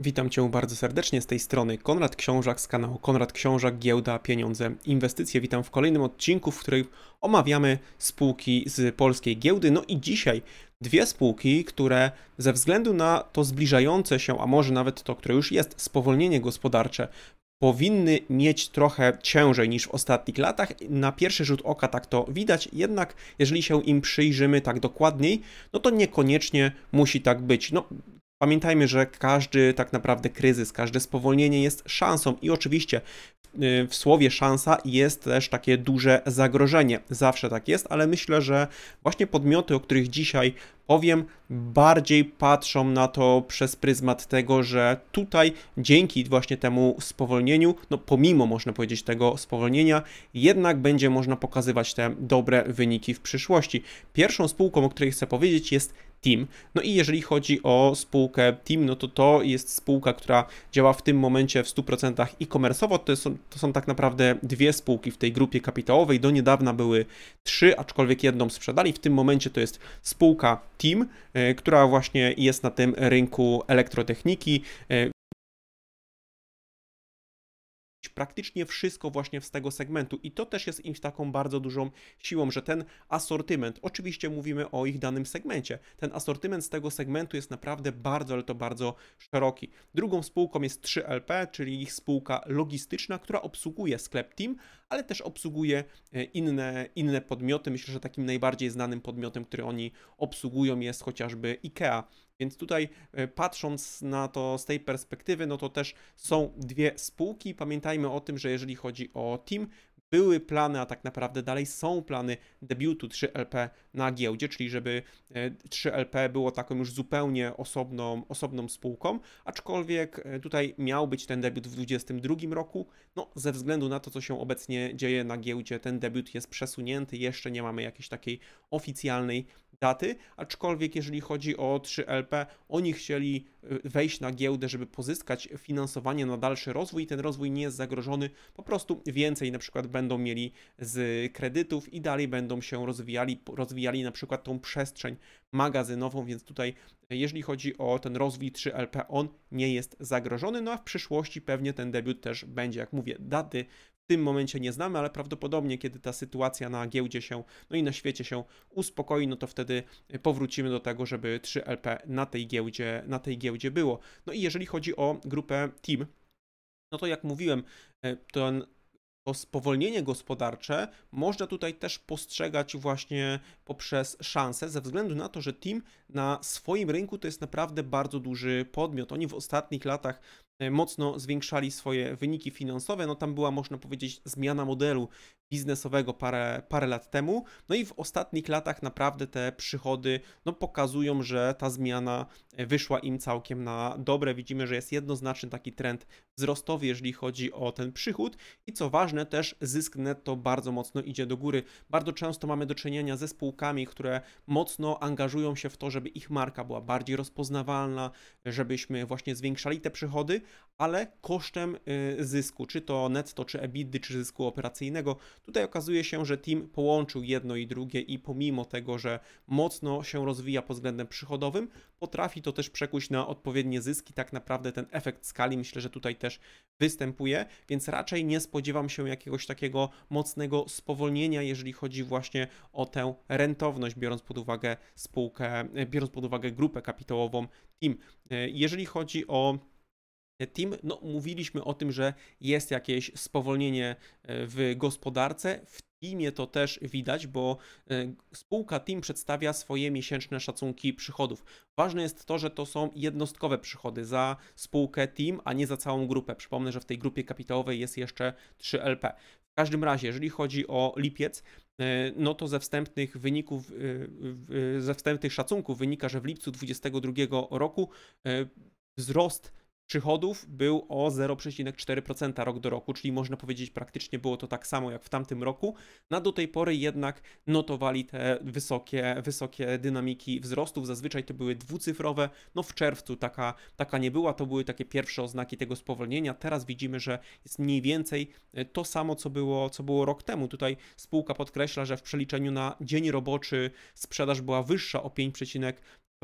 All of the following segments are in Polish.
Witam Cię bardzo serdecznie z tej strony. Konrad Książak z kanału Konrad Książak Giełda Pieniądze Inwestycje. Witam w kolejnym odcinku, w którym omawiamy spółki z polskiej giełdy. No i dzisiaj dwie spółki, które ze względu na to zbliżające się, a może nawet to, które już jest, spowolnienie gospodarcze powinny mieć trochę ciężej niż w ostatnich latach. Na pierwszy rzut oka tak to widać, jednak jeżeli się im przyjrzymy tak dokładniej, no to niekoniecznie musi tak być. No, Pamiętajmy, że każdy tak naprawdę kryzys, każde spowolnienie jest szansą i oczywiście y, w słowie szansa jest też takie duże zagrożenie. Zawsze tak jest, ale myślę, że właśnie podmioty, o których dzisiaj powiem, bardziej patrzą na to przez pryzmat tego, że tutaj dzięki właśnie temu spowolnieniu, no pomimo można powiedzieć tego spowolnienia, jednak będzie można pokazywać te dobre wyniki w przyszłości. Pierwszą spółką, o której chcę powiedzieć jest Team. No i jeżeli chodzi o spółkę Team, no to to jest spółka, która działa w tym momencie w 100% e-commerce'owo. To, są, to są tak naprawdę dwie spółki w tej grupie kapitałowej. Do niedawna były trzy, aczkolwiek jedną sprzedali. W tym momencie to jest spółka Team, e, która właśnie jest na tym rynku elektrotechniki. E, praktycznie wszystko właśnie z tego segmentu i to też jest ich taką bardzo dużą siłą, że ten asortyment, oczywiście mówimy o ich danym segmencie, ten asortyment z tego segmentu jest naprawdę bardzo, ale to bardzo szeroki. Drugą spółką jest 3LP, czyli ich spółka logistyczna, która obsługuje sklep Team, ale też obsługuje e, inne, inne podmioty. Myślę, że takim najbardziej znanym podmiotem, który oni obsługują jest chociażby IKEA, więc tutaj e, patrząc na to z tej perspektywy, no to też są dwie spółki. Pamiętajmy o tym, że jeżeli chodzi o Team, były plany, a tak naprawdę dalej są plany debiutu 3LP na giełdzie, czyli żeby 3LP e, było taką już zupełnie osobną, osobną spółką, aczkolwiek e, tutaj miał być ten debiut w 2022 roku. No, ze względu na to, co się obecnie dzieje na giełdzie, ten debiut jest przesunięty, jeszcze nie mamy jakiejś takiej oficjalnej daty, aczkolwiek jeżeli chodzi o 3LP, oni chcieli y, wejść na giełdę, żeby pozyskać finansowanie na dalszy rozwój i ten rozwój nie jest zagrożony, po prostu więcej na przykład będą mieli z kredytów i dalej będą się rozwijali, rozwijali na przykład tą przestrzeń magazynową, więc tutaj y, jeżeli chodzi o ten rozwój 3LP, on nie jest zagrożony, no a w przyszłości pewnie ten debiut też będzie, jak mówię, daty w tym momencie nie znamy, ale prawdopodobnie kiedy ta sytuacja na giełdzie się, no i na świecie się uspokoi, no to wtedy powrócimy do tego, żeby 3LP na tej giełdzie, na tej giełdzie było. No i jeżeli chodzi o grupę Team, no to jak mówiłem, e, to spowolnienie gospodarcze można tutaj też postrzegać właśnie poprzez szanse, ze względu na to, że Team na swoim rynku to jest naprawdę bardzo duży podmiot. Oni w ostatnich latach mocno zwiększali swoje wyniki finansowe. No tam była, można powiedzieć, zmiana modelu biznesowego parę, parę lat temu. No i w ostatnich latach naprawdę te przychody no, pokazują, że ta zmiana e, wyszła im całkiem na dobre. Widzimy, że jest jednoznaczny taki trend wzrostowy, jeżeli chodzi o ten przychód. I co ważne, też zysk netto bardzo mocno idzie do góry. Bardzo często mamy do czynienia ze spółkami, które mocno angażują się w to, żeby ich marka była bardziej rozpoznawalna, żebyśmy właśnie zwiększali te przychody, ale kosztem y, zysku, czy to netto, czy EBITDA, czy zysku operacyjnego, Tutaj okazuje się, że team połączył jedno i drugie i pomimo tego, że mocno się rozwija pod względem przychodowym, potrafi to też przekuć na odpowiednie zyski. Tak naprawdę ten efekt skali myślę, że tutaj też występuje, więc raczej nie spodziewam się jakiegoś takiego mocnego spowolnienia, jeżeli chodzi właśnie o tę rentowność, biorąc pod uwagę spółkę, biorąc pod uwagę grupę kapitałową team. E, jeżeli chodzi o Team, no mówiliśmy o tym, że jest jakieś spowolnienie e, w gospodarce, w Teamie to też widać, bo e, spółka Team przedstawia swoje miesięczne szacunki przychodów. Ważne jest to, że to są jednostkowe przychody za spółkę Team, a nie za całą grupę. Przypomnę, że w tej grupie kapitałowej jest jeszcze 3LP. W każdym razie, jeżeli chodzi o lipiec, e, no to ze wstępnych wyników, ze wstępnych szacunków wynika, że w lipcu 2022 roku wzrost przychodów był o 0,4% rok do roku, czyli można powiedzieć praktycznie było to tak samo jak w tamtym roku. Na do tej pory jednak notowali te wysokie, wysokie dynamiki wzrostów, zazwyczaj to były dwucyfrowe, no w czerwcu taka, taka nie była, to były takie pierwsze oznaki tego spowolnienia. Teraz widzimy, że jest mniej więcej e, to samo, co było, co było rok temu. Tutaj spółka podkreśla, że w przeliczeniu na dzień roboczy sprzedaż była wyższa o 5,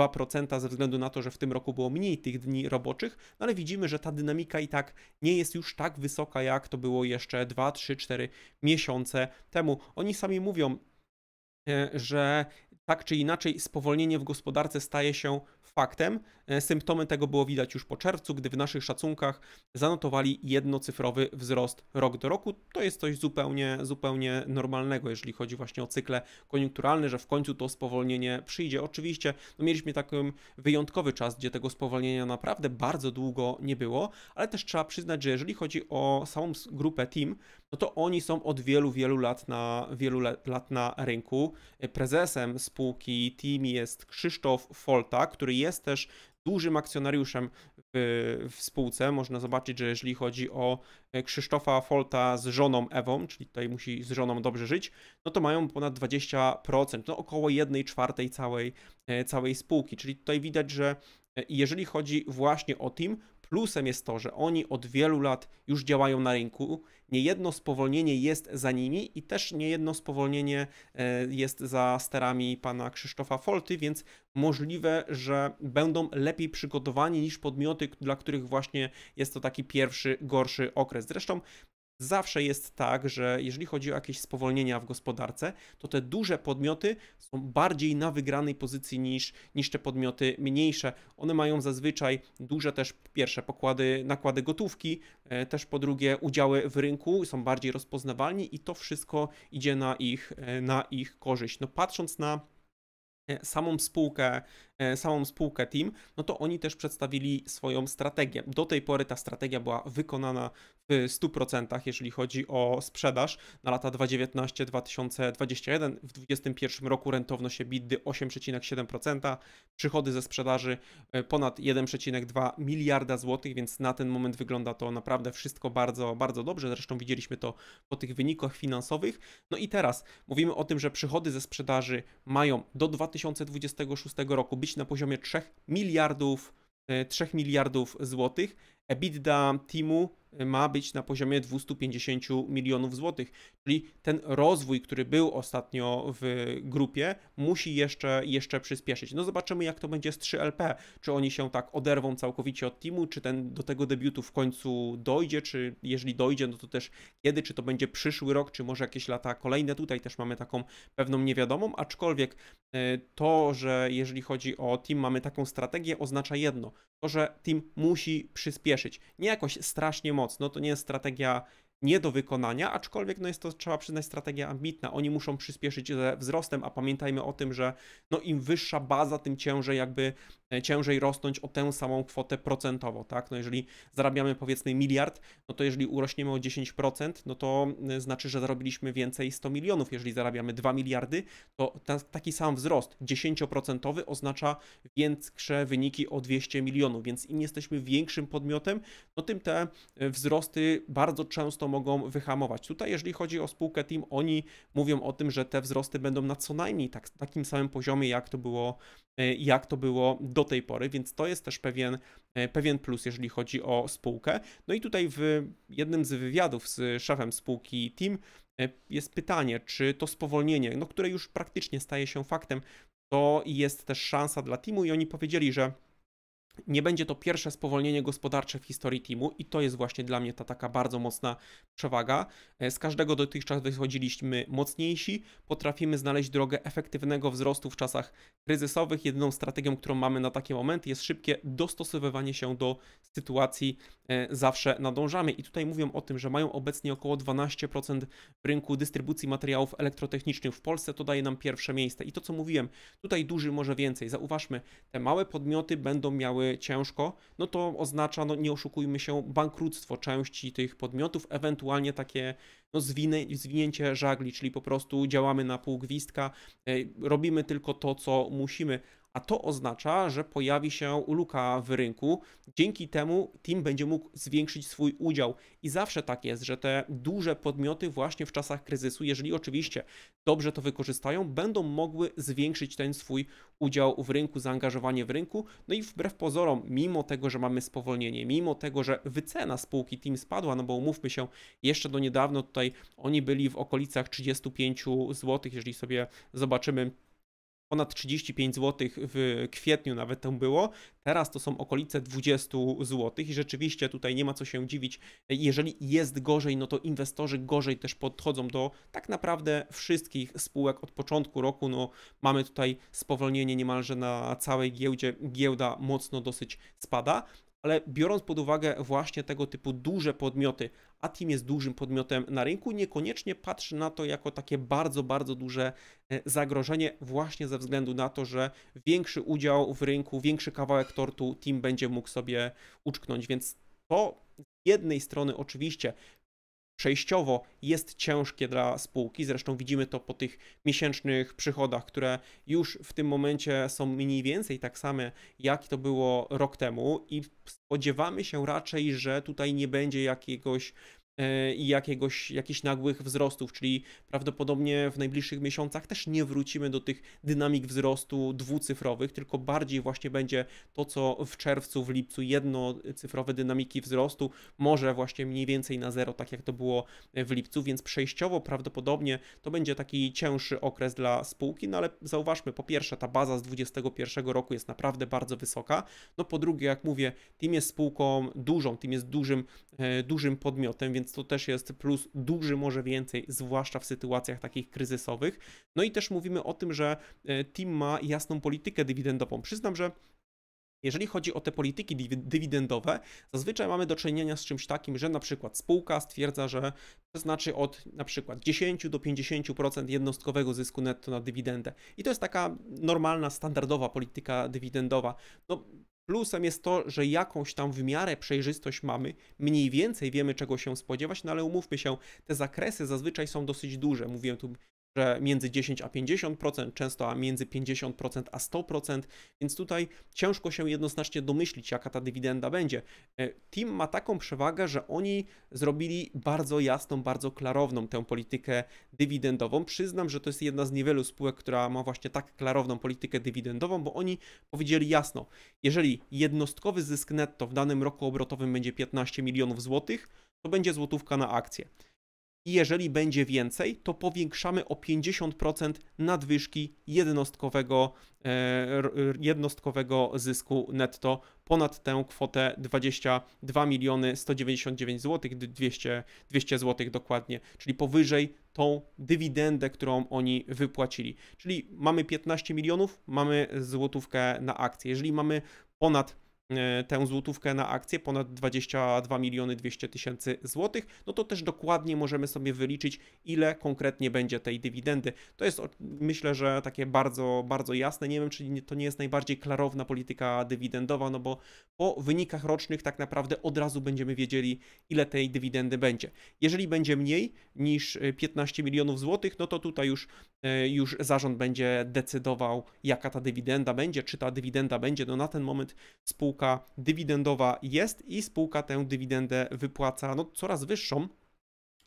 2% ze względu na to, że w tym roku było mniej tych dni roboczych, no ale widzimy, że ta dynamika i tak nie jest już tak wysoka, jak to było jeszcze 2, 3, 4 miesiące temu. Oni sami mówią, e, że tak czy inaczej spowolnienie w gospodarce staje się faktem, E, symptomy tego było widać już po czerwcu, gdy w naszych szacunkach zanotowali jednocyfrowy wzrost rok do roku. To jest coś zupełnie, zupełnie normalnego, jeżeli chodzi właśnie o cykle koniunkturalne, że w końcu to spowolnienie przyjdzie. Oczywiście no mieliśmy taki wyjątkowy czas, gdzie tego spowolnienia naprawdę bardzo długo nie było, ale też trzeba przyznać, że jeżeli chodzi o samą grupę Team, no to oni są od wielu, wielu lat na, wielu lat na rynku. E, prezesem spółki Team jest Krzysztof Folta, który jest też dużym akcjonariuszem w, w spółce. Można zobaczyć, że jeżeli chodzi o e, Krzysztofa Folta z żoną Ewą, czyli tutaj musi z żoną dobrze żyć, no to mają ponad 20%, no około 1 czwartej całej, e, całej spółki. Czyli tutaj widać, że e, jeżeli chodzi właśnie o Tim, Plusem jest to, że oni od wielu lat już działają na rynku. Niejedno spowolnienie jest za nimi i też niejedno spowolnienie e, jest za sterami pana Krzysztofa Folty, więc możliwe, że będą lepiej przygotowani niż podmioty, dla których właśnie jest to taki pierwszy, gorszy okres. Zresztą zawsze jest tak, że jeżeli chodzi o jakieś spowolnienia w gospodarce, to te duże podmioty są bardziej na wygranej pozycji niż, niż te podmioty mniejsze. One mają zazwyczaj duże też pierwsze pokłady, nakłady gotówki, e, też po drugie udziały w rynku, są bardziej rozpoznawalni i to wszystko idzie na ich, e, na ich korzyść. No patrząc na e, samą spółkę, samą spółkę Team, no to oni też przedstawili swoją strategię. Do tej pory ta strategia była wykonana 100%, jeżeli chodzi o sprzedaż na lata 2019-2021. W 2021 roku rentowność EBITDA 8,7%, przychody ze sprzedaży e, ponad 1,2 miliarda złotych, więc na ten moment wygląda to naprawdę wszystko bardzo, bardzo dobrze. Zresztą widzieliśmy to po tych wynikach finansowych. No i teraz mówimy o tym, że przychody ze sprzedaży mają do 2026 roku być na poziomie 3 miliardów 3 e, miliardów złotych, EBITDA teamu y, ma być na poziomie 250 milionów złotych, czyli ten rozwój, który był ostatnio w grupie, musi jeszcze, jeszcze przyspieszyć. No zobaczymy, jak to będzie z 3LP, czy oni się tak oderwą całkowicie od teamu, czy ten do tego debiutu w końcu dojdzie, czy jeżeli dojdzie, no to też kiedy, czy to będzie przyszły rok, czy może jakieś lata kolejne. Tutaj też mamy taką pewną niewiadomą, aczkolwiek y, to, że jeżeli chodzi o team, mamy taką strategię, oznacza jedno, to, że team musi przyspieszyć cieszyć. Nie jakoś strasznie mocno, to nie jest strategia nie do wykonania, aczkolwiek no jest to, trzeba przyznać, strategia ambitna. Oni muszą przyspieszyć ze wzrostem, a pamiętajmy o tym, że no im wyższa baza, tym ciężej jakby, e, ciężej rosnąć o tę samą kwotę procentowo, tak? No jeżeli zarabiamy powiedzmy miliard, no to jeżeli urośniemy o 10%, no to e, znaczy, że zarobiliśmy więcej 100 milionów. Jeżeli zarabiamy 2 miliardy, to taki sam wzrost 10% oznacza większe wyniki o 200 milionów, więc im jesteśmy większym podmiotem, no tym te e, wzrosty bardzo często mogą wyhamować. Tutaj, jeżeli chodzi o spółkę Team, oni mówią o tym, że te wzrosty będą na co najmniej tak, takim samym poziomie, jak to było, e, jak to było do tej pory, więc to jest też pewien, e, pewien plus, jeżeli chodzi o spółkę. No i tutaj w jednym z wywiadów z szefem spółki Team e, jest pytanie, czy to spowolnienie, no, które już praktycznie staje się faktem, to jest też szansa dla Teamu i oni powiedzieli, że nie będzie to pierwsze spowolnienie gospodarcze w historii teamu i to jest właśnie dla mnie ta taka bardzo mocna przewaga. E, z każdego dotychczas wychodziliśmy mocniejsi, potrafimy znaleźć drogę efektywnego wzrostu w czasach kryzysowych. Jedyną strategią, którą mamy na takie momenty jest szybkie dostosowywanie się do sytuacji. E, zawsze nadążamy i tutaj mówią o tym, że mają obecnie około 12% rynku dystrybucji materiałów elektrotechnicznych w Polsce. To daje nam pierwsze miejsce i to co mówiłem, tutaj duży może więcej. Zauważmy, te małe podmioty będą miały ciężko, no to oznacza, no nie oszukujmy się, bankructwo części tych podmiotów, ewentualnie takie no, zwinę, zwinięcie żagli, czyli po prostu działamy na pół gwizdka, e, robimy tylko to, co musimy, a to oznacza, że pojawi się luka w rynku. Dzięki temu team będzie mógł zwiększyć swój udział. I zawsze tak jest, że te duże podmioty właśnie w czasach kryzysu, jeżeli oczywiście dobrze to wykorzystają, będą mogły zwiększyć ten swój udział w rynku, zaangażowanie w rynku. No i wbrew pozorom, mimo tego, że mamy spowolnienie, mimo tego, że wycena spółki team spadła, no bo umówmy się, jeszcze do niedawno tutaj oni byli w okolicach 35 zł, jeżeli sobie zobaczymy ponad 35 zł w kwietniu nawet tam było, teraz to są okolice 20 zł i rzeczywiście tutaj nie ma co się dziwić, jeżeli jest gorzej, no to inwestorzy gorzej też podchodzą do tak naprawdę wszystkich spółek od początku roku, no mamy tutaj spowolnienie niemalże na całej giełdzie, giełda mocno dosyć spada, ale biorąc pod uwagę właśnie tego typu duże podmioty, a Team jest dużym podmiotem na rynku, niekoniecznie patrzy na to jako takie bardzo, bardzo duże e, zagrożenie, właśnie ze względu na to, że większy udział w rynku, większy kawałek tortu Team będzie mógł sobie uczknąć, więc to z jednej strony oczywiście przejściowo jest ciężkie dla spółki. Zresztą widzimy to po tych miesięcznych przychodach, które już w tym momencie są mniej więcej tak same, jak to było rok temu i spodziewamy się raczej, że tutaj nie będzie jakiegoś E, i jakiegoś, jakichś nagłych wzrostów, czyli prawdopodobnie w najbliższych miesiącach też nie wrócimy do tych dynamik wzrostu dwucyfrowych, tylko bardziej właśnie będzie to, co w czerwcu, w lipcu jednocyfrowe dynamiki wzrostu, może właśnie mniej więcej na zero, tak jak to było w lipcu, więc przejściowo prawdopodobnie to będzie taki cięższy okres dla spółki, no ale zauważmy, po pierwsze ta baza z 2021 roku jest naprawdę bardzo wysoka, no po drugie, jak mówię, tim jest spółką dużą, tim jest dużym, e, dużym podmiotem, więc to też jest plus duży, może więcej, zwłaszcza w sytuacjach takich kryzysowych. No i też mówimy o tym, że e, team ma jasną politykę dywidendową. Przyznam, że jeżeli chodzi o te polityki dywidendowe, zazwyczaj mamy do czynienia z czymś takim, że na przykład spółka stwierdza, że przeznaczy od na przykład 10 do 50% jednostkowego zysku netto na dywidendę. I to jest taka normalna, standardowa polityka dywidendowa. No, Plusem jest to, że jakąś tam w miarę przejrzystość mamy, mniej więcej wiemy czego się spodziewać, no ale umówmy się, te zakresy zazwyczaj są dosyć duże. Mówiłem tu że między 10 a 50%, często a między 50% a 100%, więc tutaj ciężko się jednoznacznie domyślić, jaka ta dywidenda będzie. E, Team ma taką przewagę, że oni zrobili bardzo jasną, bardzo klarowną tę politykę dywidendową. Przyznam, że to jest jedna z niewielu spółek, która ma właśnie tak klarowną politykę dywidendową, bo oni powiedzieli jasno, jeżeli jednostkowy zysk netto w danym roku obrotowym będzie 15 milionów złotych, to będzie złotówka na akcję i jeżeli będzie więcej, to powiększamy o 50% nadwyżki jednostkowego, e, jednostkowego zysku netto ponad tę kwotę 22 miliony 199 zł, 200, 200 zł dokładnie, czyli powyżej tą dywidendę, którą oni wypłacili. Czyli mamy 15 milionów, mamy złotówkę na akcję. Jeżeli mamy ponad E, tę złotówkę na akcję, ponad 22 miliony 200 tysięcy złotych, no to też dokładnie możemy sobie wyliczyć, ile konkretnie będzie tej dywidendy. To jest myślę, że takie bardzo, bardzo jasne. Nie wiem, czy to nie jest najbardziej klarowna polityka dywidendowa, no bo po wynikach rocznych tak naprawdę od razu będziemy wiedzieli, ile tej dywidendy będzie. Jeżeli będzie mniej niż 15 e, milionów złotych, no to tutaj już, e, już zarząd będzie decydował, jaka ta dywidenda będzie, czy ta dywidenda będzie. No na ten moment spółka spółka dywidendowa jest i spółka tę dywidendę wypłaca no, coraz wyższą.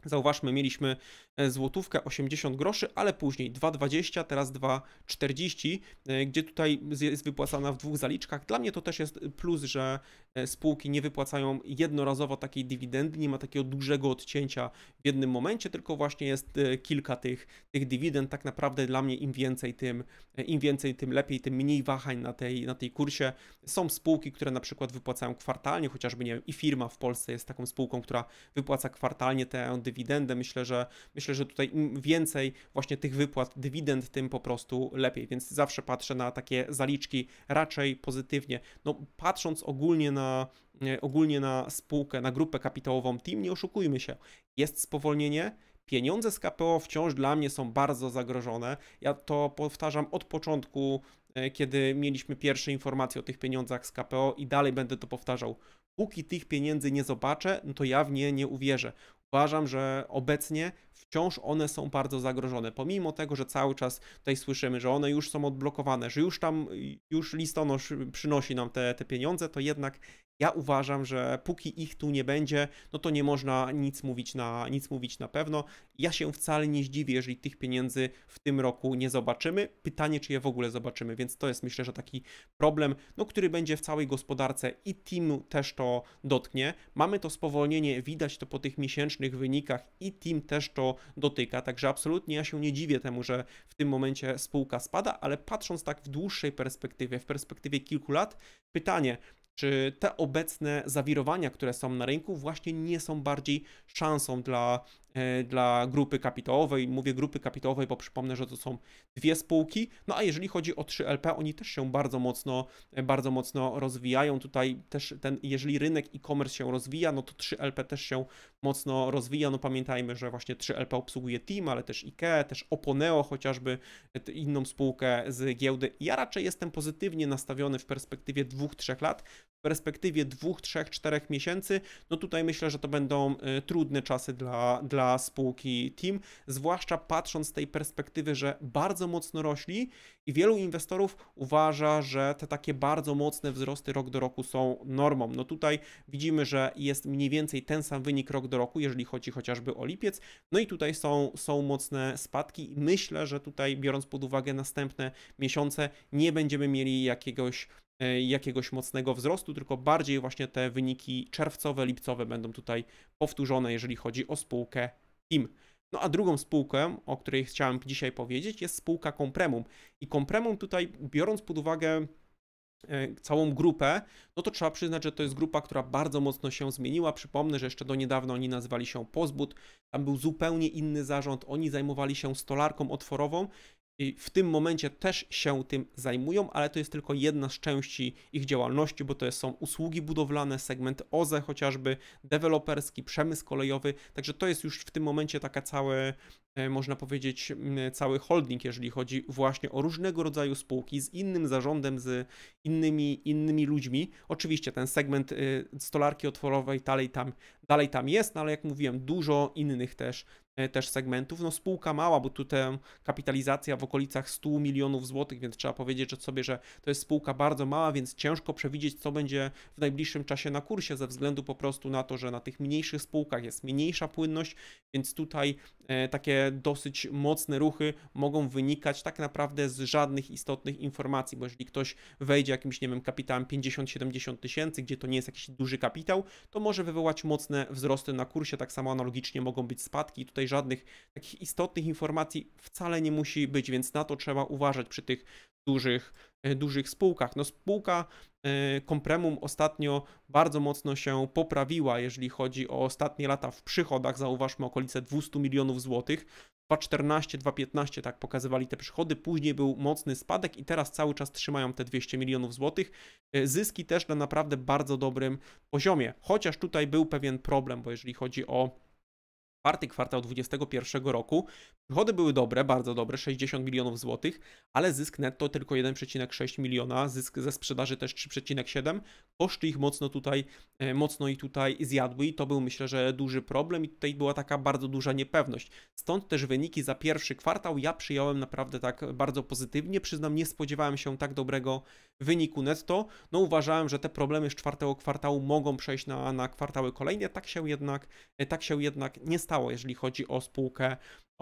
Zauważmy, mieliśmy E, złotówkę 80 groszy, ale później 2,20, teraz 2,40, e, gdzie tutaj jest wypłacana w dwóch zaliczkach. Dla mnie to też jest plus, że e, spółki nie wypłacają jednorazowo takiej dywidendy, nie ma takiego dużego odcięcia w jednym momencie, tylko właśnie jest kilka tych, tych dywidend. Tak naprawdę dla mnie im więcej, tym, im więcej, tym lepiej, tym mniej wahań na tej, na tej kursie. Są spółki, które na przykład wypłacają kwartalnie, chociażby nie wiem, i firma w Polsce jest taką spółką, która wypłaca kwartalnie tę dywidendę. Myślę, że Myślę, że tutaj im więcej właśnie tych wypłat dywidend, tym po prostu lepiej, więc zawsze patrzę na takie zaliczki raczej pozytywnie. No, patrząc ogólnie na, e, ogólnie na spółkę, na grupę kapitałową Team, nie oszukujmy się, jest spowolnienie, pieniądze z KPO wciąż dla mnie są bardzo zagrożone. Ja to powtarzam od początku, e, kiedy mieliśmy pierwsze informacje o tych pieniądzach z KPO i dalej będę to powtarzał. Póki tych pieniędzy nie zobaczę, no to ja w nie nie uwierzę uważam, że obecnie wciąż one są bardzo zagrożone. Pomimo tego, że cały czas tutaj słyszymy, że one już są odblokowane, że już tam, już listonosz przynosi nam te, te pieniądze, to jednak ja uważam, że póki ich tu nie będzie, no to nie można nic mówić na, nic mówić na pewno. Ja się wcale nie zdziwię, jeżeli tych pieniędzy w tym roku nie zobaczymy. Pytanie, czy je w ogóle zobaczymy, więc to jest myślę, że taki problem, no, który będzie w całej gospodarce i team też to dotknie. Mamy to spowolnienie, widać to po tych miesięcznych wynikach i team też to dotyka, także absolutnie ja się nie dziwię temu, że w tym momencie spółka spada, ale patrząc tak w dłuższej perspektywie, w perspektywie kilku lat, pytanie, czy te obecne zawirowania, które są na rynku, właśnie nie są bardziej szansą dla E, dla grupy kapitałowej. Mówię grupy kapitałowej, bo przypomnę, że to są dwie spółki. No a jeżeli chodzi o 3LP, oni też się bardzo mocno, e, bardzo mocno rozwijają. Tutaj też ten, jeżeli rynek e-commerce się rozwija, no to 3LP też się mocno rozwija. No pamiętajmy, że właśnie 3LP obsługuje Team, ale też IKEA, też Oponeo chociażby, e, inną spółkę z giełdy. Ja raczej jestem pozytywnie nastawiony w perspektywie 2-3 lat, w perspektywie 2-3-4 miesięcy. No tutaj myślę, że to będą trudne czasy dla, dla dla spółki Team, zwłaszcza patrząc z tej perspektywy, że bardzo mocno rośli i wielu inwestorów uważa, że te takie bardzo mocne wzrosty rok do roku są normą. No tutaj widzimy, że jest mniej więcej ten sam wynik rok do roku, jeżeli chodzi chociażby o lipiec. No i tutaj są, są mocne spadki. Myślę, że tutaj biorąc pod uwagę następne miesiące, nie będziemy mieli jakiegoś E, jakiegoś mocnego wzrostu, tylko bardziej właśnie te wyniki czerwcowe, lipcowe będą tutaj powtórzone, jeżeli chodzi o spółkę IM. No a drugą spółkę, o której chciałem dzisiaj powiedzieć, jest spółka Compremum. I Compremum tutaj, biorąc pod uwagę e, całą grupę, no to trzeba przyznać, że to jest grupa, która bardzo mocno się zmieniła. Przypomnę, że jeszcze do niedawna oni nazywali się Pozbud, tam był zupełnie inny zarząd, oni zajmowali się stolarką otworową w tym momencie też się tym zajmują, ale to jest tylko jedna z części ich działalności, bo to są usługi budowlane, segment OZE chociażby, deweloperski, przemysł kolejowy, także to jest już w tym momencie taka całe, E, można powiedzieć, cały holding, jeżeli chodzi właśnie o różnego rodzaju spółki z innym zarządem, z innymi, innymi ludźmi. Oczywiście ten segment e, stolarki otworowej dalej tam, dalej tam jest, no ale jak mówiłem, dużo innych też, e, też segmentów. No spółka mała, bo tutaj kapitalizacja w okolicach 100 milionów złotych, więc trzeba powiedzieć że sobie, że to jest spółka bardzo mała, więc ciężko przewidzieć, co będzie w najbliższym czasie na kursie, ze względu po prostu na to, że na tych mniejszych spółkach jest mniejsza płynność, więc tutaj takie dosyć mocne ruchy mogą wynikać tak naprawdę z żadnych istotnych informacji, bo jeżeli ktoś wejdzie jakimś, nie wiem, kapitałem 50-70 tysięcy, gdzie to nie jest jakiś duży kapitał, to może wywołać mocne wzrosty na kursie, tak samo analogicznie mogą być spadki i tutaj żadnych takich istotnych informacji wcale nie musi być, więc na to trzeba uważać przy tych dużych, e, dużych spółkach. No spółka Y, kompremum ostatnio bardzo mocno się poprawiła, jeżeli chodzi o ostatnie lata w przychodach. Zauważmy okolice 200 milionów złotych. 2,14, 2,15 tak pokazywali te przychody, później był mocny spadek i teraz cały czas trzymają te 200 milionów złotych. Y, zyski też na naprawdę bardzo dobrym poziomie, chociaż tutaj był pewien problem, bo jeżeli chodzi o czwarty kwartał 2021 roku, Dochody były dobre, bardzo dobre, 60 milionów złotych, ale zysk netto tylko 1,6 miliona, zysk ze sprzedaży też 3,7. Koszty ich mocno tutaj, e, mocno i tutaj zjadły i to był myślę, że duży problem i tutaj była taka bardzo duża niepewność. Stąd też wyniki za pierwszy kwartał ja przyjąłem naprawdę tak bardzo pozytywnie. Przyznam, nie spodziewałem się tak dobrego wyniku netto. No uważałem, że te problemy z czwartego kwartału mogą przejść na, na kwartały kolejne. Tak się jednak, e, tak się jednak nie stało, jeżeli chodzi o spółkę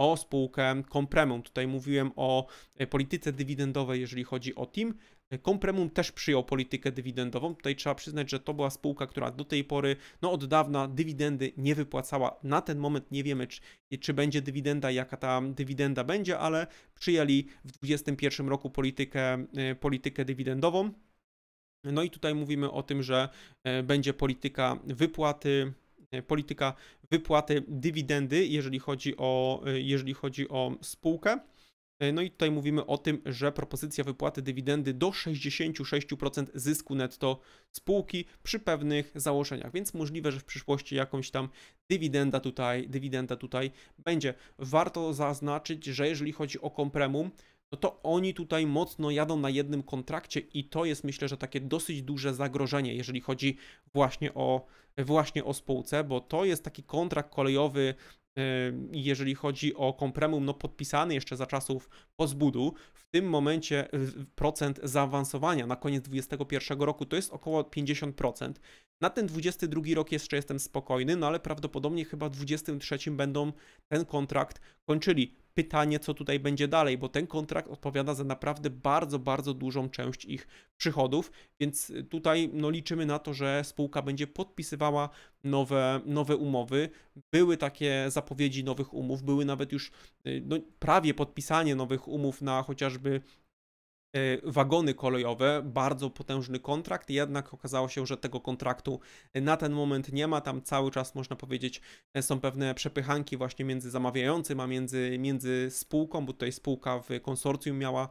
o spółkę Compremum. Tutaj mówiłem o e, polityce dywidendowej, jeżeli chodzi o team. Compremum e, też przyjął politykę dywidendową. Tutaj trzeba przyznać, że to była spółka, która do tej pory, no od dawna dywidendy nie wypłacała. Na ten moment nie wiemy, czy, czy będzie dywidenda, jaka ta dywidenda będzie, ale przyjęli w 2021 roku politykę, e, politykę dywidendową. No i tutaj mówimy o tym, że będzie polityka wypłaty E, polityka wypłaty dywidendy, jeżeli chodzi o, e, jeżeli chodzi o spółkę. E, no i tutaj mówimy o tym, że propozycja wypłaty dywidendy do 66% zysku netto spółki przy pewnych założeniach, więc możliwe, że w przyszłości jakąś tam dywidenda tutaj, dywidenda tutaj będzie. Warto zaznaczyć, że jeżeli chodzi o kompremum, no to oni tutaj mocno jadą na jednym kontrakcie i to jest myślę, że takie dosyć duże zagrożenie, jeżeli chodzi właśnie o, właśnie o spółce, bo to jest taki kontrakt kolejowy, jeżeli chodzi o kompremum, no podpisany jeszcze za czasów pozbudu, w tym momencie procent zaawansowania na koniec 2021 roku to jest około 50%. Na ten 22 rok jeszcze jestem spokojny, no ale prawdopodobnie chyba w 23 będą ten kontrakt kończyli. Pytanie, co tutaj będzie dalej, bo ten kontrakt odpowiada za naprawdę bardzo, bardzo dużą część ich przychodów, więc tutaj no, liczymy na to, że spółka będzie podpisywała nowe, nowe umowy. Były takie zapowiedzi nowych umów, były nawet już y, no, prawie podpisanie nowych umów na chociażby Y, wagony kolejowe, bardzo potężny kontrakt, jednak okazało się, że tego kontraktu na ten moment nie ma, tam cały czas można powiedzieć są pewne przepychanki właśnie między zamawiającym, a między, między spółką, bo tutaj spółka w konsorcjum miała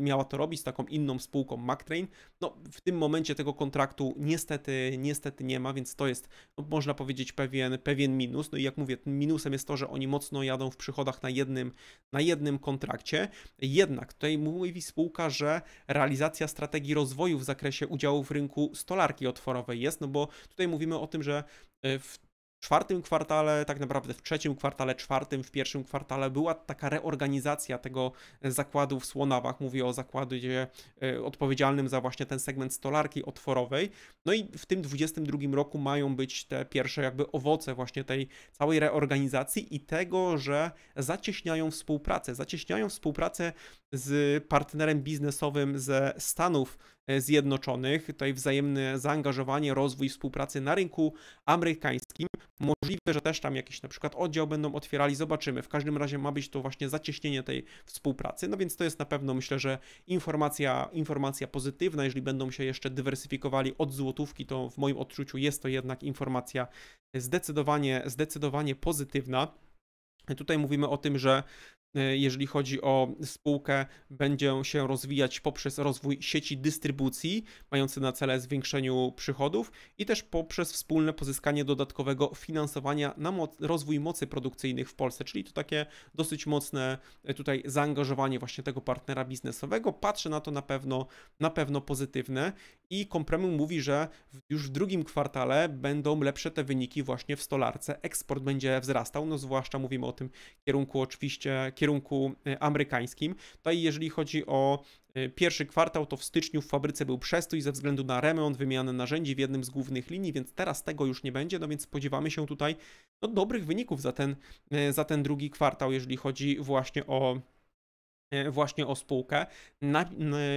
miała to robić z taką inną spółką MacTrain. No, w tym momencie tego kontraktu niestety, niestety nie ma, więc to jest, no, można powiedzieć, pewien, pewien minus. No i jak mówię, minusem jest to, że oni mocno jadą w przychodach na jednym, na jednym kontrakcie. Jednak tutaj mówi spółka, że realizacja strategii rozwoju w zakresie udziału w rynku stolarki otworowej jest, no bo tutaj mówimy o tym, że e, w czwartym kwartale, tak naprawdę w trzecim kwartale, czwartym, w pierwszym kwartale była taka reorganizacja tego zakładu w Słonawach. Mówię o zakładzie e, odpowiedzialnym za właśnie ten segment stolarki otworowej. No i w tym 2022 roku mają być te pierwsze jakby owoce właśnie tej całej reorganizacji i tego, że zacieśniają współpracę, zacieśniają współpracę z partnerem biznesowym ze Stanów, E, Zjednoczonych. Tutaj wzajemne zaangażowanie, rozwój współpracy na rynku amerykańskim. Możliwe, że też tam jakiś na przykład oddział będą otwierali, zobaczymy. W każdym razie ma być to właśnie zacieśnienie tej współpracy. No więc to jest na pewno myślę, że informacja, informacja pozytywna. Jeżeli będą się jeszcze dywersyfikowali od złotówki, to w moim odczuciu jest to jednak informacja zdecydowanie, zdecydowanie pozytywna. Tutaj mówimy o tym, że E, jeżeli chodzi o spółkę, będzie się rozwijać poprzez rozwój sieci dystrybucji, mające na celu zwiększeniu przychodów i też poprzez wspólne pozyskanie dodatkowego finansowania na rozwój mocy produkcyjnych w Polsce, czyli to takie dosyć mocne e, tutaj zaangażowanie właśnie tego partnera biznesowego. Patrzę na to na pewno, na pewno pozytywne i Kompremu mówi, że już w drugim kwartale będą lepsze te wyniki właśnie w stolarce. Eksport będzie wzrastał, no zwłaszcza mówimy o tym kierunku oczywiście, kierunku e, amerykańskim. Tutaj jeżeli chodzi o e, Pierwszy kwartał to w styczniu w fabryce był przestój ze względu na remont, wymianę narzędzi w jednym z głównych linii, więc teraz tego już nie będzie, no więc spodziewamy się tutaj no, dobrych wyników za ten, e, za ten drugi kwartał, jeżeli chodzi właśnie o E, właśnie o spółkę. Na, e,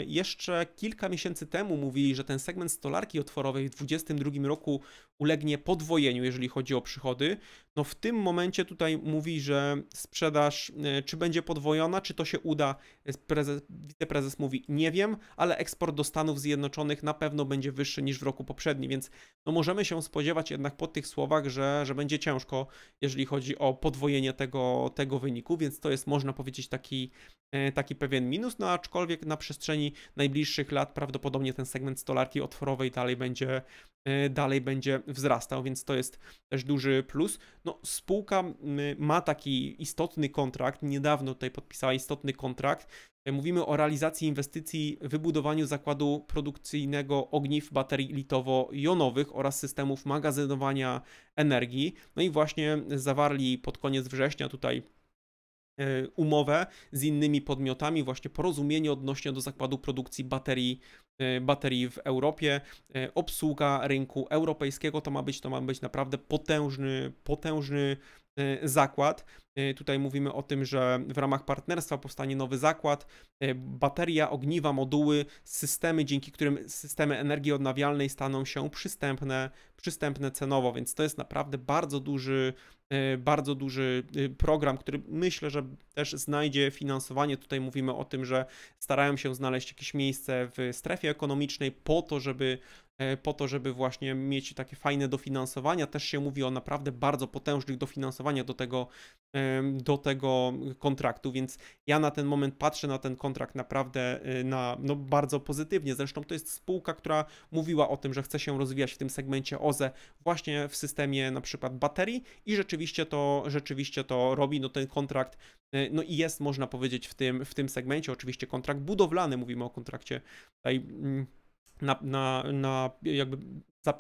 jeszcze kilka miesięcy temu mówili, że ten segment stolarki otworowej w 2022 roku ulegnie podwojeniu, jeżeli chodzi o przychody no w tym momencie tutaj mówi, że sprzedaż, e, czy będzie podwojona, czy to się uda, e, prezes, wiceprezes mówi, nie wiem, ale eksport do Stanów Zjednoczonych na pewno będzie wyższy niż w roku poprzednim, więc no możemy się spodziewać jednak po tych słowach, że, że będzie ciężko, jeżeli chodzi o podwojenie tego, tego wyniku, więc to jest, można powiedzieć, taki, e, taki pewien minus, no aczkolwiek na przestrzeni najbliższych lat prawdopodobnie ten segment stolarki otworowej dalej będzie, dalej będzie wzrastał, więc to jest też duży plus. No, spółka y, ma taki istotny kontrakt, niedawno tutaj podpisała istotny kontrakt. E, mówimy o realizacji inwestycji, w wybudowaniu zakładu produkcyjnego ogniw baterii litowo-jonowych oraz systemów magazynowania energii. No i właśnie zawarli pod koniec września tutaj E, umowę z innymi podmiotami, właśnie porozumienie odnośnie do zakładu produkcji baterii, e, baterii w Europie, e, obsługa rynku europejskiego, to ma być, to ma być naprawdę potężny, potężny Y, zakład. Y, tutaj mówimy o tym, że w ramach partnerstwa powstanie nowy zakład, y, bateria, ogniwa, moduły, systemy, dzięki którym systemy energii odnawialnej staną się przystępne, przystępne cenowo, więc to jest naprawdę bardzo duży, bardzo duży program, który myślę, że też znajdzie finansowanie. Tutaj mówimy o tym, że starają się znaleźć jakieś miejsce w strefie ekonomicznej po to, żeby E, po to, żeby właśnie mieć takie fajne dofinansowania. Też się mówi o naprawdę bardzo potężnych dofinansowaniach do tego, e, do tego kontraktu, więc ja na ten moment patrzę na ten kontrakt naprawdę e, na, no, bardzo pozytywnie. Zresztą to jest spółka, która mówiła o tym, że chce się rozwijać w tym segmencie OZE właśnie w systemie na przykład baterii i rzeczywiście to, rzeczywiście to robi. No ten kontrakt no i jest, można powiedzieć, w tym, w tym segmencie. Oczywiście kontrakt budowlany, mówimy o kontrakcie tutaj mm, na, na, na jakby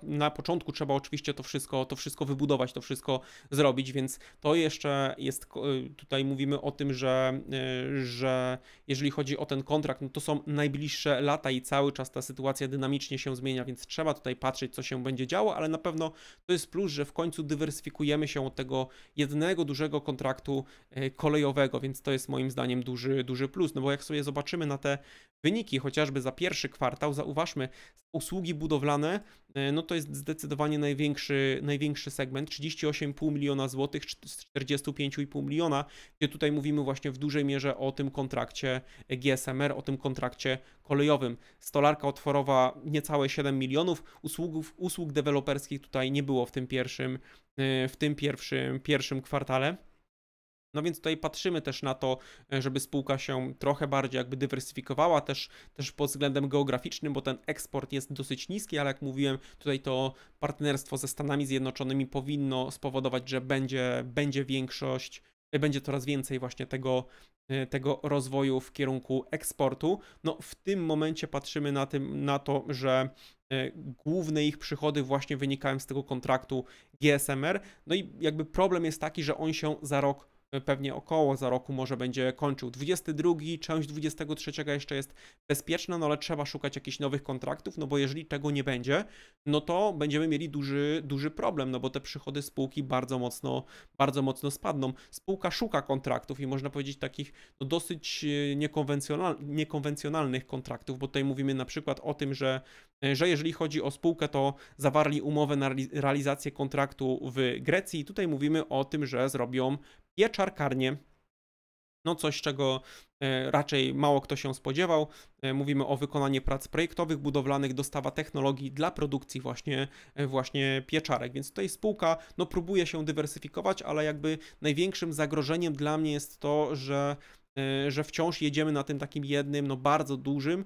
na początku trzeba oczywiście to wszystko, to wszystko wybudować, to wszystko zrobić, więc to jeszcze jest, y, tutaj mówimy o tym, że, y, że jeżeli chodzi o ten kontrakt, no to są najbliższe lata i cały czas ta sytuacja dynamicznie się zmienia, więc trzeba tutaj patrzeć, co się będzie działo, ale na pewno to jest plus, że w końcu dywersyfikujemy się od tego jednego dużego kontraktu y, kolejowego, więc to jest moim zdaniem duży, duży plus, no bo jak sobie zobaczymy na te wyniki, chociażby za pierwszy kwartał, zauważmy, usługi budowlane, no to jest zdecydowanie największy, największy segment, 38,5 miliona złotych z 45,5 miliona, gdzie tutaj mówimy właśnie w dużej mierze o tym kontrakcie GSMR, o tym kontrakcie kolejowym. Stolarka otworowa niecałe 7 milionów, usług usług deweloperskich tutaj nie było w tym pierwszym, y, w tym pierwszym, pierwszym kwartale. No więc tutaj patrzymy też na to, e, żeby spółka się trochę bardziej jakby dywersyfikowała też, też pod względem geograficznym, bo ten eksport jest dosyć niski, ale jak mówiłem, tutaj to partnerstwo ze Stanami Zjednoczonymi powinno spowodować, że będzie, będzie większość, e, będzie coraz więcej właśnie tego, e, tego rozwoju w kierunku eksportu. No w tym momencie patrzymy na, tym, na to, że główne ich przychody właśnie wynikają z tego kontraktu GSMR. No i jakby problem jest taki, że on się za rok pewnie około za roku może będzie kończył. 22, część 23 jeszcze jest bezpieczna, no ale trzeba szukać jakichś nowych kontraktów, no bo jeżeli tego nie będzie, no to będziemy mieli duży, duży problem, no bo te przychody spółki bardzo mocno, bardzo mocno spadną. Spółka szuka kontraktów i można powiedzieć takich no, dosyć e, niekonwencjonal, niekonwencjonalnych kontraktów, bo tutaj mówimy na przykład o tym, że, e, że jeżeli chodzi o spółkę, to zawarli umowę na realizację kontraktu w Grecji i tutaj mówimy o tym, że zrobią Pieczarkarnie. No coś, czego e, raczej mało kto się spodziewał. E, mówimy o wykonaniu prac projektowych, budowlanych, dostawa technologii dla produkcji właśnie, e, właśnie pieczarek. Więc tutaj spółka no, próbuje się dywersyfikować, ale jakby największym zagrożeniem dla mnie jest to, że że wciąż jedziemy na tym takim jednym, no bardzo dużym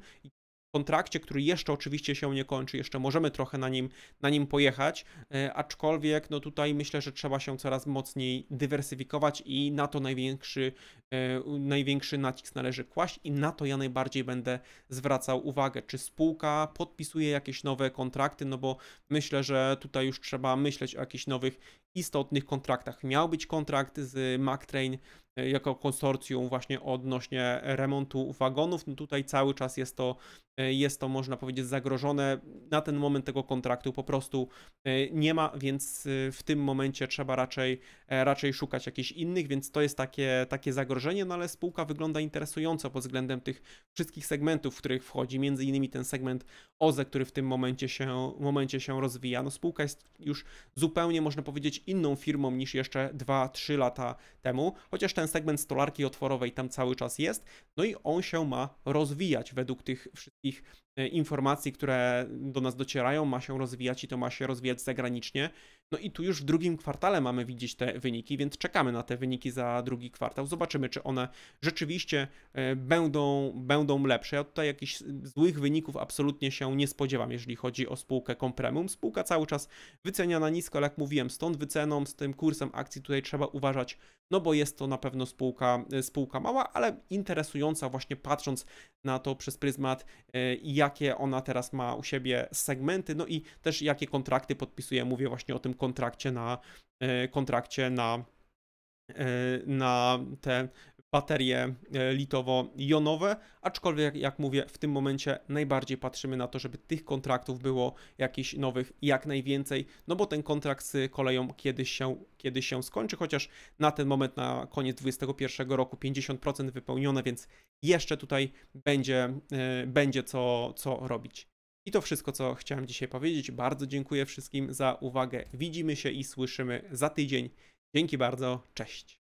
kontrakcie, który jeszcze oczywiście się nie kończy, jeszcze możemy trochę na nim, na nim pojechać, e, aczkolwiek no tutaj myślę, że trzeba się coraz mocniej dywersyfikować i na to największy, e, największy nacisk należy kłaść i na to ja najbardziej będę zwracał uwagę, czy spółka podpisuje jakieś nowe kontrakty, no bo myślę, że tutaj już trzeba myśleć o jakichś nowych istotnych kontraktach. Miał być kontrakt z MacTrain e, jako konsorcjum właśnie odnośnie remontu wagonów. No tutaj cały czas jest to, e, jest to, można powiedzieć, zagrożone. Na ten moment tego kontraktu po prostu e, nie ma, więc w tym momencie trzeba raczej, raczej szukać jakichś innych, więc to jest takie, takie zagrożenie, no ale spółka wygląda interesująco pod względem tych wszystkich segmentów, w których wchodzi, między innymi ten segment OZE, który w tym momencie się, momencie się rozwija. No spółka jest już zupełnie, można powiedzieć, inną firmą niż jeszcze 2-3 lata temu, chociaż ten segment stolarki otworowej tam cały czas jest, no i on się ma rozwijać według tych wszystkich e, informacji, które do nas docierają, ma się rozwijać i to ma się rozwijać zagranicznie. No i tu już w drugim kwartale mamy widzieć te wyniki, więc czekamy na te wyniki za drugi kwartał. Zobaczymy, czy one rzeczywiście e, będą, będą lepsze. Ja tutaj jakichś złych wyników absolutnie się nie spodziewam, jeżeli chodzi o spółkę Compremium. Spółka cały czas wyceniana nisko, ale jak mówiłem, stąd wyceną, z tym kursem akcji tutaj trzeba uważać no bo jest to na pewno spółka, e, spółka mała, ale interesująca właśnie patrząc na to przez pryzmat, e, jakie ona teraz ma u siebie segmenty, no i też jakie kontrakty podpisuje. Mówię właśnie o tym kontrakcie na e, kontrakcie na na te baterie e, litowo-jonowe, aczkolwiek jak mówię, w tym momencie najbardziej patrzymy na to, żeby tych kontraktów było jakichś nowych jak najwięcej, no bo ten kontrakt z koleją kiedyś się, kiedyś się skończy, chociaż na ten moment, na koniec 2021 roku 50% wypełnione, więc jeszcze tutaj będzie, e, będzie co, co robić. I to wszystko, co chciałem dzisiaj powiedzieć. Bardzo dziękuję wszystkim za uwagę. Widzimy się i słyszymy za tydzień. Dzięki bardzo, cześć.